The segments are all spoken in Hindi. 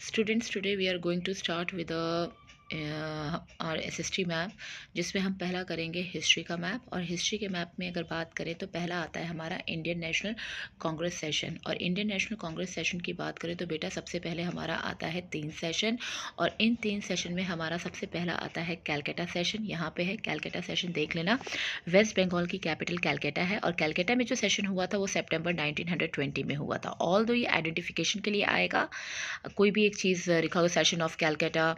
students today we are going to start with a और एस टी मैप जिसमें हम पहला करेंगे हिस्ट्री का मैप और हिस्ट्री के मैप में अगर बात करें तो पहला आता है हमारा इंडियन नेशनल कांग्रेस सेशन और इंडियन नेशनल कांग्रेस सेशन की बात करें तो बेटा सबसे पहले हमारा आता है तीन सेशन और इन तीन सेशन में हमारा सबसे पहला आता है कैलकाटा सेशन यहाँ पे है कैलकाटा सेशन देख लेना वेस्ट बंगाल की कैपिटल कैलकाटा है और कैलकाटा में जो सेशन हुआ था वो सेप्टेम्बर नाइनटीन में हुआ था ऑल दो ये आइडेंटिफिकेशन के लिए आएगा कोई भी एक चीज़ लिखा session of Calcutta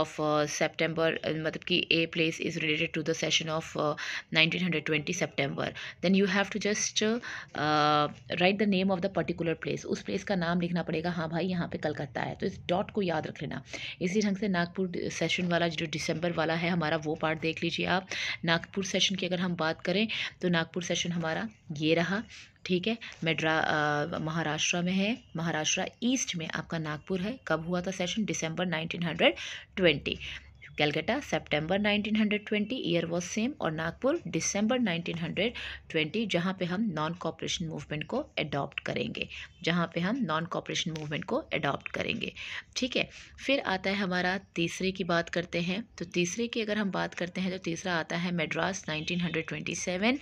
of September uh, uh, मतलब कि a place is related to the session of nineteen hundred twenty September then you have to just write the name of the particular place उस प्लेस का नाम लिखना पड़ेगा हाँ भाई यहाँ पे कलकत्ता है तो इस डॉट को याद रख लेना इसी ढंग से नागपुर सेशन uh, वाला जो डिसम्बर वाला है हमारा वो पार्ट देख लीजिए आप नागपुर सेशन की अगर हम बात करें तो नागपुर सेशन हमारा ये रहा ठीक है मेड्रा महाराष्ट्र में है महाराष्ट्र ईस्ट में आपका नागपुर है कब हुआ था session December twenty Calcutta hundred twenty year was same और Nagpur December nineteen hundred twenty जहाँ पर हम नॉन कॉपरेशन मूवमेंट को अडॉप्ट करेंगे जहाँ पर हम नॉन कॉपरेशन मूवमेंट को अडॉप्ट करेंगे ठीक है फिर आता है हमारा तीसरे की बात करते हैं तो तीसरे की अगर हम बात करते हैं तो तीसरा आता है मेड्रास सेवन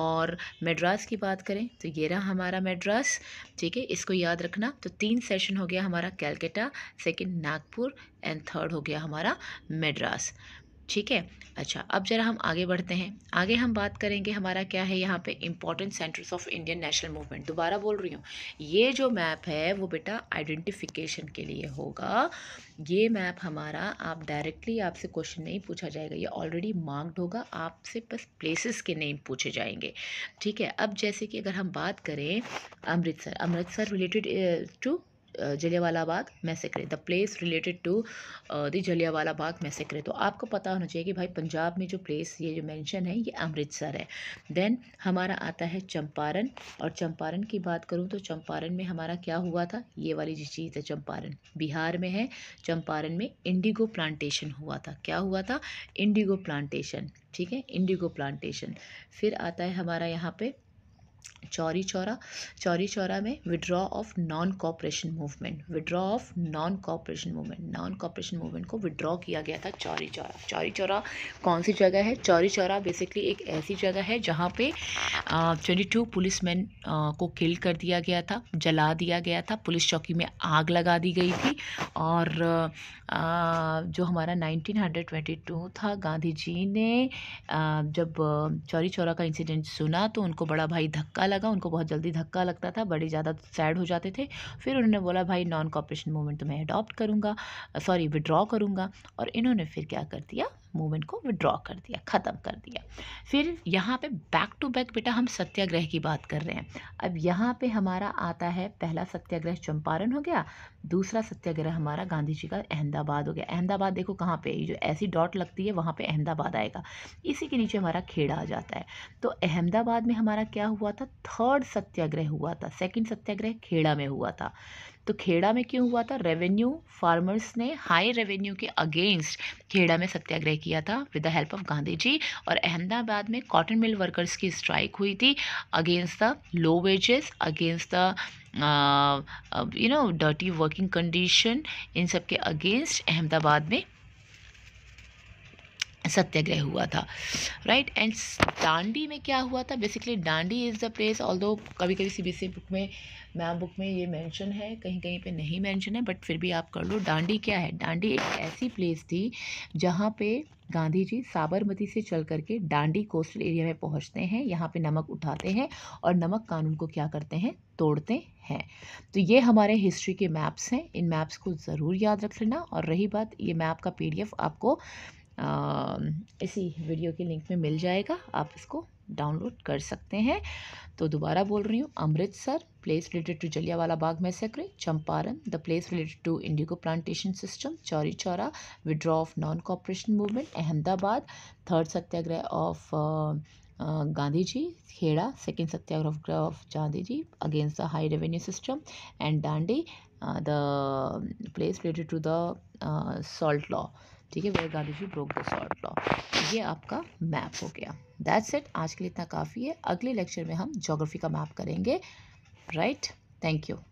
और मेड्रास की बात करें तो ये रहा हमारा मेड्रास ठीक है इसको याद रखना तो तीन सेशन हो गया हमारा Calcutta second Nagpur and third हो गया हमारा मेड्रास मेड्रास ठीक है अच्छा अब ज़रा हम आगे बढ़ते हैं आगे हम बात करेंगे हमारा क्या है यहाँ पे important centres of Indian national movement दोबारा बोल रही हूँ ये जो मैप है वो बेटा आइडेंटिफिकेशन के लिए होगा ये मैप हमारा आप डायरेक्टली आपसे क्वेश्चन नहीं पूछा जाएगा ये ऑलरेडी मार्क्ड होगा आपसे बस प्लेसेस के नेम पूछे जाएंगे ठीक है अब जैसे कि अगर हम बात करें Amritsar Amritsar related to eh, Jallianwala Bagh massacre the place related to the Jallianwala Bagh massacre तो आपको पता होना चाहिए कि भाई पंजाब में जो प्लेस ये जो मेंशन है ये अमृतसर है देन हमारा आता है चंपारण और चंपारण की बात करूँ तो चंपारण में हमारा क्या हुआ था ये वाली जो चीज़ है चंपारण बिहार में है चंपारण में इंडिगो प्लांटेशन हुआ था क्या हुआ था इंडिगो प्लांटेशन ठीक है इंडिगो प्लांटेशन फिर आता है हमारा यहाँ पे चौरी चौरा चौरी चौरा में withdraw of non cooperation movement withdraw of non cooperation movement non cooperation movement को विड्रॉ किया गया था चौरी चौरा चौरी चौरा कौन सी जगह है चौरी चौरा बेसिकली एक ऐसी जगह है जहाँ पे ट्वेंटी टू पुलिस मैन को किल कर दिया गया था जला दिया गया था पुलिस चौकी में आग लगा दी गई थी और आ, जो हमारा नाइनटीन था गांधी जी ने आ, जब चौरी चौरा का इंसिडेंट सुना तो उनको बड़ा भाई धक्का लगा उनको बहुत जल्दी धक्का लगता था बड़े ज़्यादा सैड हो जाते थे फिर उन्होंने बोला भाई नॉन कॉपरेशन मूवमेंट तो मैं अडॉप्ट करूँगा सॉरी विड्रॉ करूँगा और इन्होंने फिर क्या कर दिया मूवमेंट को विड्रॉ कर दिया ख़त्म कर दिया फिर यहाँ पे बैक टू बैक बेटा हम सत्याग्रह की बात कर रहे हैं अब यहाँ पे हमारा आता है पहला सत्याग्रह चंपारण हो गया दूसरा सत्याग्रह हमारा गांधी जी का अहमदाबाद हो गया अहमदाबाद देखो कहाँ पे जो ऐसी डॉट लगती है वहाँ पे अहमदाबाद आएगा इसी के नीचे हमारा खेड़ा आ जाता है तो अहमदाबाद में हमारा क्या हुआ था थर्ड सत्याग्रह हुआ था सेकेंड सत्याग्रह खेड़ा में हुआ था तो खेड़ा में क्यों हुआ था रेवेन्यू फार्मर्स ने हाई रेवेन्यू के अगेंस्ट खेड़ा में सत्याग्रह किया था with the help of Gandhi ji और अहमदाबाद में कॉटन मिल वर्कर्स की स्ट्राइक हुई थी against the low wages against the you know dirty working condition इन सब के अगेंस्ट अहमदाबाद में सत्याग्रह हुआ था राइट एंड डांडी में क्या हुआ था basically Dandi is the place although कभी कभी सी बुक में मैम बुक में ये मेंशन है कहीं कहीं पे नहीं मेंशन है बट फिर भी आप कर लो डांडी क्या है डांडी एक ऐसी प्लेस थी जहाँ पे गांधी जी साबरमती से चल करके डांडी कोस्टल एरिया में पहुँचते हैं यहाँ पे नमक उठाते हैं और नमक कानून को क्या करते हैं तोड़ते हैं तो ये हमारे हिस्ट्री के मैप्स हैं इन मैप्स को ज़रूर याद रख लेना और रही बात ये मैप का पी आपको इसी वीडियो के लिंक में मिल जाएगा आप इसको डाउनलोड कर सकते हैं तो दोबारा बोल रही हूँ Amritsar place related to Jallianwala Bagh massacre Champaran the place related to indigo plantation system Chauri Chaura withdraw of non cooperation movement Ahmedabad third Satyagraha of Gandhi ji Kheda second Satyagraha of Gandhi ji against the high revenue system and Dandi the place related to the salt law ठीक है where Gandhiji broke the salt law ये आपका मैप हो गया दैट्स इट आज के लिए इतना काफ़ी है अगले लेक्चर में हम जोग्राफी का मैप करेंगे राइट थैंक यू